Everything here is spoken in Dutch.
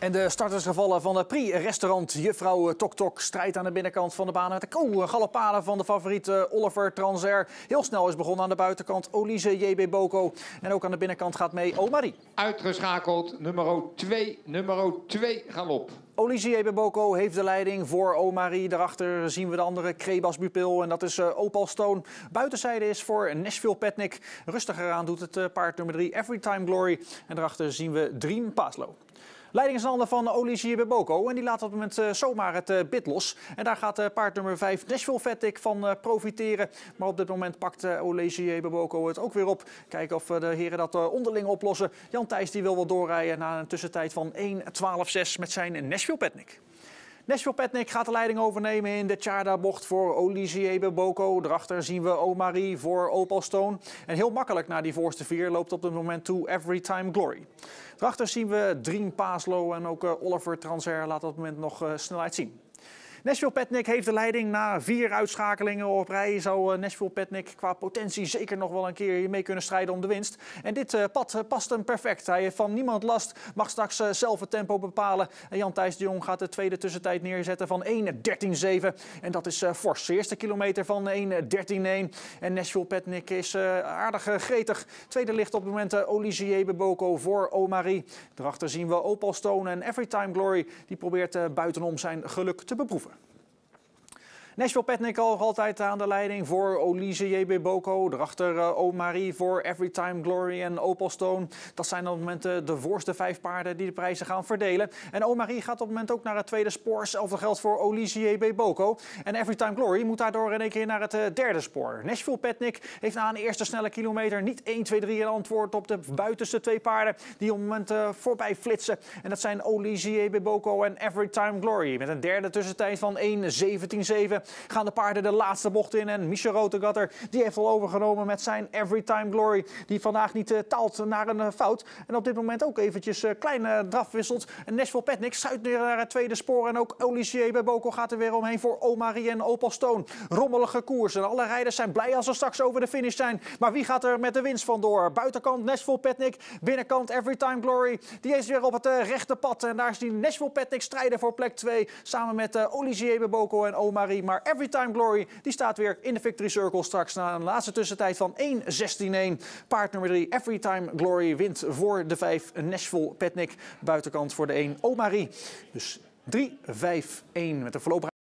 En de startersgevallen van de Prix-restaurant Juffrouw eh, Tok Tok. Strijd aan de binnenkant van de baan met de Galopade van de favoriete eh, Oliver Transer. Heel snel is begonnen aan de buitenkant Olise JB Boko. En ook aan de binnenkant gaat mee Omarie. Uitgeschakeld nummer 2, nummer 2 galop. JB Boko heeft de leiding voor Omarie. Daarachter zien we de andere Krebas Bupil en dat is uh, Opal Stone. Buitenzijde is voor Nashville Petnik. Rustiger aan doet het paard nummer 3 Everytime Glory. En daarachter zien we Dream Paslo. Leiding van Olivier Beboko en die laat op het moment eh, zomaar het eh, bit los. En daar gaat eh, paard nummer 5 Nashville Fettic van profiteren. Maar op dit moment pakt Olivier Beboko het ook weer op. Kijken of de heren dat onderling oplossen. Jan Thijs die wil wel doorrijden na een tussentijd van 1.12.6 met zijn Nashville Petnik. Nashville Petnik gaat de leiding overnemen in de Tjarda-bocht voor Olivier Beboko. Daarachter zien we Omarie voor Opal Stone. En heel makkelijk naar die voorste vier loopt op dit moment toe Everytime Glory. Daarachter zien we Dream Paaslo en ook eh, Oliver Transer laat op het moment nog eh, snelheid zien. Nashville petnick heeft de leiding na vier uitschakelingen op rij. Zou eh, Nashville petnick qua potentie zeker nog wel een keer mee kunnen strijden om de winst. En dit eh, pad eh, past hem perfect. Hij heeft van niemand last, mag straks zelf het tempo bepalen. En Jan Thijs de Jong gaat de tweede tussentijd neerzetten van 1.13.7. En dat is fors. De eerste kilometer van 1.13.1. En Nashville petnick is aardig gretig. Tweede ligt op het moment Olivier Beboko voor O'Marie. Daarachter zien we Opal Stone en Everytime Glory. Die probeert buitenom zijn geluk te beproeven. Nashville Petnick nog altijd aan de leiding voor Olise JB Boko. Daarachter uh, eh, Omarie voor Everytime Glory en Opal Stone. Dat zijn op het moment eh, de voorste vijf paarden die de prijzen gaan verdelen. En Omarie gaat op het moment ook naar het tweede spoor. zelfde geldt voor Olise JB Boko. En Everytime Glory moet daardoor in één keer naar het eh, derde spoor. Nashville Petnik heeft na een eerste snelle kilometer niet 1, 2, 3 een antwoord op de buitenste twee paarden die op het moment voorbij flitsen. En dat zijn Olise JB Boko en Everytime Glory. Met een derde tussentijd van 1, 17, 7 gaan de paarden de laatste bocht in. En Michel Rotegatter die heeft al overgenomen met zijn Everytime Glory. Die vandaag niet uh, taalt naar een eh, fout. En op dit moment ook eventjes uh, kleine draf wisselt. Nashville Petnik schuit nu naar het tweede spoor. En ook Olivier Beboko gaat er weer omheen voor Omari en Opal Stone. Rommelige koers. En alle rijders zijn blij als ze straks over de finish zijn. Maar wie gaat er met de winst vandoor? Buitenkant Nashville Petnik. Binnenkant Everytime Glory. Die is weer op het rechte pad. En daar is die Nashville Petnik strijden voor plek 2. Samen met Olivier Beboko en Omari. Maar Everytime Glory die staat weer in de victory circle straks na een laatste tussentijd van 1-16-1. Paard nummer 3, Everytime Glory, wint voor de 5 Nashville Petnik. Buitenkant voor de 1 Omari. Dus 3-5-1 met een voorlopige